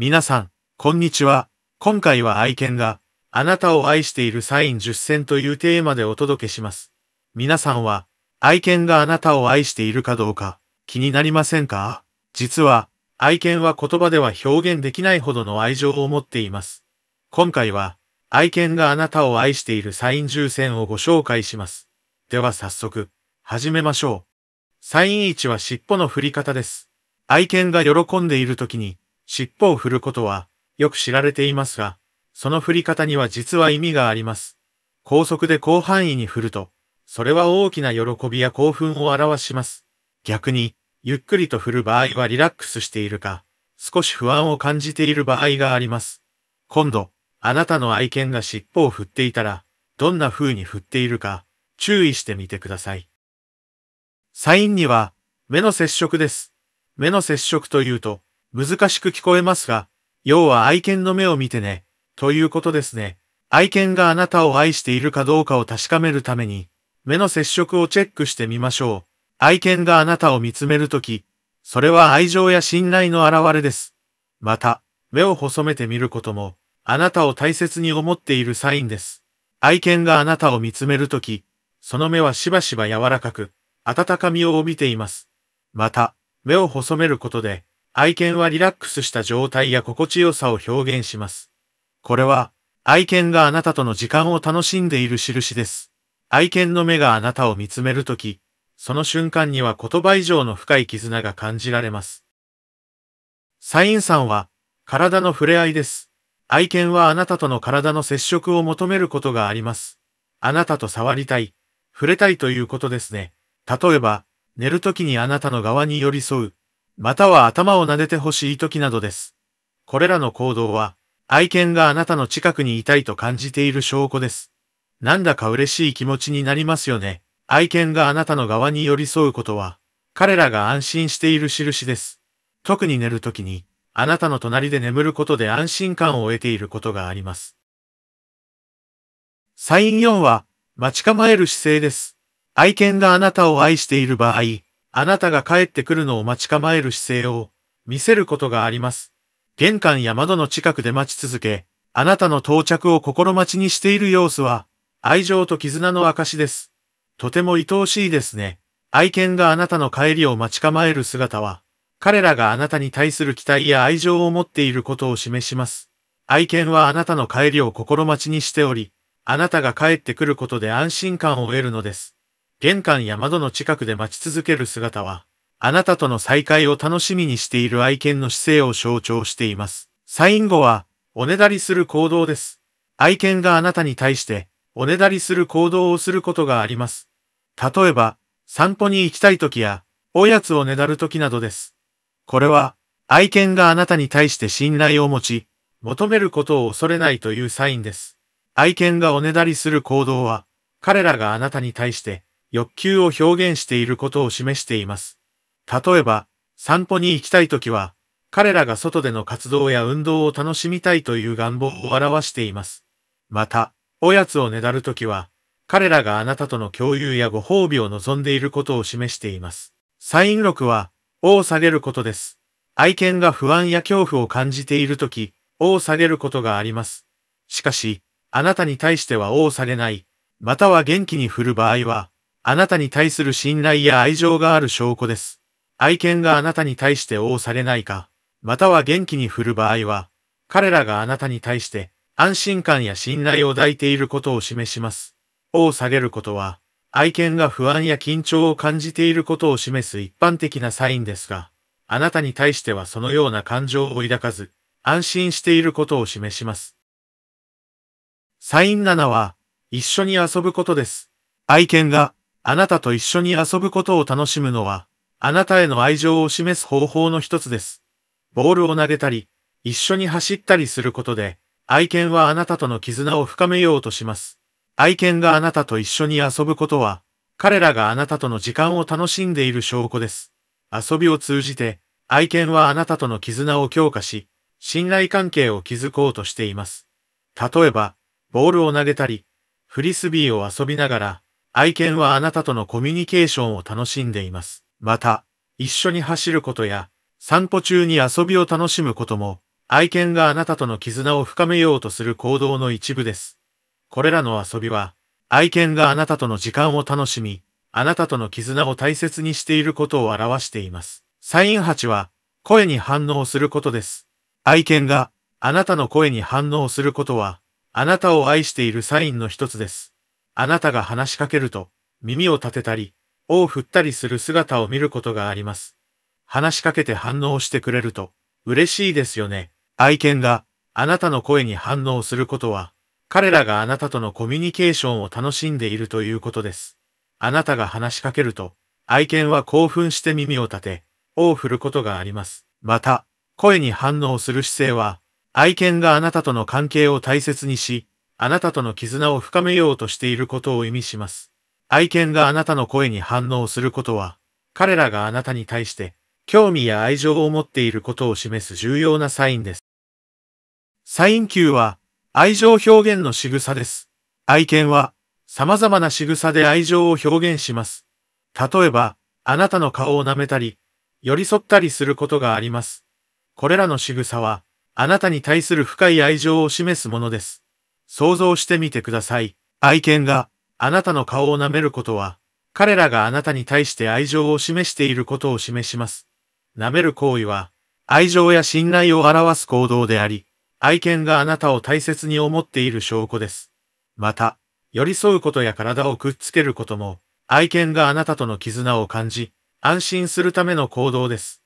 皆さん、こんにちは。今回は愛犬が、あなたを愛しているサイン10選というテーマでお届けします。皆さんは、愛犬があなたを愛しているかどうか、気になりませんか実は、愛犬は言葉では表現できないほどの愛情を持っています。今回は、愛犬があなたを愛しているサイン10選をご紹介します。では早速、始めましょう。サイン1は尻尾の振り方です。愛犬が喜んでいる時に、尻尾を振ることは、よく知られていますが、その振り方には実は意味があります。高速で広範囲に振ると、それは大きな喜びや興奮を表します。逆に、ゆっくりと振る場合はリラックスしているか、少し不安を感じている場合があります。今度、あなたの愛犬が尻尾を振っていたら、どんな風に振っているか、注意してみてください。サインには、目の接触です。目の接触というと、難しく聞こえますが、要は愛犬の目を見てね、ということですね。愛犬があなたを愛しているかどうかを確かめるために、目の接触をチェックしてみましょう。愛犬があなたを見つめるとき、それは愛情や信頼の表れです。また、目を細めてみることも、あなたを大切に思っているサインです。愛犬があなたを見つめるとき、その目はしばしば柔らかく、温かみを帯びています。また、目を細めることで、愛犬はリラックスした状態や心地よさを表現します。これは、愛犬があなたとの時間を楽しんでいる印です。愛犬の目があなたを見つめるとき、その瞬間には言葉以上の深い絆が感じられます。サインさんは、体の触れ合いです。愛犬はあなたとの体の接触を求めることがあります。あなたと触りたい、触れたいということですね。例えば、寝るときにあなたの側に寄り添う、または頭を撫でてほしい時などです。これらの行動は、愛犬があなたの近くにいたいと感じている証拠です。なんだか嬉しい気持ちになりますよね。愛犬があなたの側に寄り添うことは、彼らが安心している印です。特に寝るときに、あなたの隣で眠ることで安心感を得ていることがあります。サイン4は、待ち構える姿勢です。愛犬があなたを愛している場合、あなたが帰ってくるのを待ち構える姿勢を見せることがあります。玄関や窓の近くで待ち続け、あなたの到着を心待ちにしている様子は、愛情と絆の証です。とても愛おしいですね。愛犬があなたの帰りを待ち構える姿は、彼らがあなたに対する期待や愛情を持っていることを示します。愛犬はあなたの帰りを心待ちにしており、あなたが帰ってくることで安心感を得るのです。玄関や窓の近くで待ち続ける姿は、あなたとの再会を楽しみにしている愛犬の姿勢を象徴しています。サイン後は、おねだりする行動です。愛犬があなたに対して、おねだりする行動をすることがあります。例えば、散歩に行きたい時や、おやつをねだる時などです。これは、愛犬があなたに対して信頼を持ち、求めることを恐れないというサインです。愛犬がおねだりする行動は、彼らがあなたに対して、欲求を表現していることを示しています。例えば、散歩に行きたいときは、彼らが外での活動や運動を楽しみたいという願望を表しています。また、おやつをねだるときは、彼らがあなたとの共有やご褒美を望んでいることを示しています。サイン録は、O を下げることです。愛犬が不安や恐怖を感じているとき、O を下げることがあります。しかし、あなたに対しては王を下げない、または元気に振る場合は、あなたに対する信頼や愛情がある証拠です。愛犬があなたに対して応されないか、または元気に振る場合は、彼らがあなたに対して安心感や信頼を抱いていることを示します。王下げることは、愛犬が不安や緊張を感じていることを示す一般的なサインですが、あなたに対してはそのような感情を抱かず、安心していることを示します。サイン7は、一緒に遊ぶことです。愛犬があなたと一緒に遊ぶことを楽しむのは、あなたへの愛情を示す方法の一つです。ボールを投げたり、一緒に走ったりすることで、愛犬はあなたとの絆を深めようとします。愛犬があなたと一緒に遊ぶことは、彼らがあなたとの時間を楽しんでいる証拠です。遊びを通じて、愛犬はあなたとの絆を強化し、信頼関係を築こうとしています。例えば、ボールを投げたり、フリスビーを遊びながら、愛犬はあなたとのコミュニケーションを楽しんでいます。また、一緒に走ることや、散歩中に遊びを楽しむことも、愛犬があなたとの絆を深めようとする行動の一部です。これらの遊びは、愛犬があなたとの時間を楽しみ、あなたとの絆を大切にしていることを表しています。サイン8は、声に反応することです。愛犬があなたの声に反応することは、あなたを愛しているサインの一つです。あなたが話しかけると、耳を立てたり、尾を振ったりする姿を見ることがあります。話しかけて反応してくれると、嬉しいですよね。愛犬が、あなたの声に反応することは、彼らがあなたとのコミュニケーションを楽しんでいるということです。あなたが話しかけると、愛犬は興奮して耳を立て、尾を振ることがあります。また、声に反応する姿勢は、愛犬があなたとの関係を大切にし、あなたとの絆を深めようとしていることを意味します。愛犬があなたの声に反応することは、彼らがあなたに対して興味や愛情を持っていることを示す重要なサインです。サイン球は愛情表現の仕草です。愛犬は様々な仕草で愛情を表現します。例えば、あなたの顔を舐めたり、寄り添ったりすることがあります。これらの仕草は、あなたに対する深い愛情を示すものです。想像してみてください。愛犬があなたの顔を舐めることは、彼らがあなたに対して愛情を示していることを示します。舐める行為は、愛情や信頼を表す行動であり、愛犬があなたを大切に思っている証拠です。また、寄り添うことや体をくっつけることも、愛犬があなたとの絆を感じ、安心するための行動です。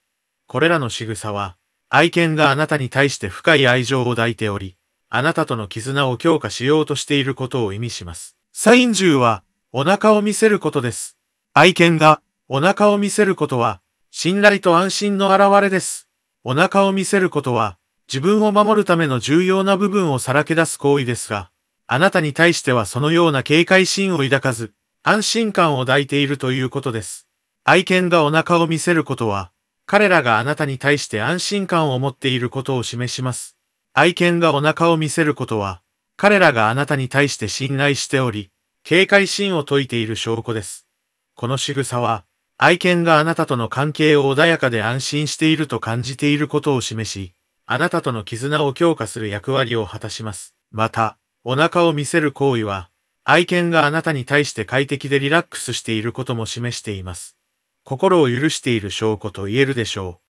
これらの仕草は、愛犬があなたに対して深い愛情を抱いており、あなたとの絆を強化しようとしていることを意味します。サイン銃は、お腹を見せることです。愛犬が、お腹を見せることは、信頼と安心の表れです。お腹を見せることは、自分を守るための重要な部分をさらけ出す行為ですが、あなたに対してはそのような警戒心を抱かず、安心感を抱いているということです。愛犬がお腹を見せることは、彼らがあなたに対して安心感を持っていることを示します。愛犬がお腹を見せることは、彼らがあなたに対して信頼しており、警戒心を解いている証拠です。この仕草は、愛犬があなたとの関係を穏やかで安心していると感じていることを示し、あなたとの絆を強化する役割を果たします。また、お腹を見せる行為は、愛犬があなたに対して快適でリラックスしていることも示しています。心を許している証拠と言えるでしょ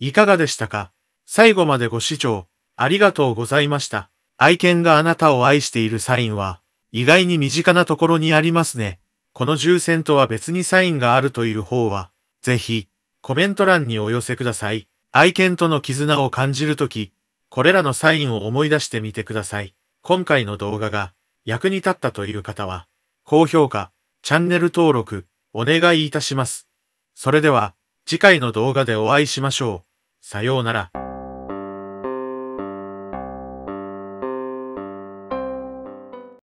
う。いかがでしたか最後までご視聴ありがとうございました。愛犬があなたを愛しているサインは、意外に身近なところにありますね。この重戦とは別にサインがあるという方は、ぜひ、コメント欄にお寄せください。愛犬との絆を感じるとき、これらのサインを思い出してみてください。今回の動画が役に立ったという方は、高評価、チャンネル登録、お願いいたします。それでは、次回の動画でお会いしましょう。さようなら。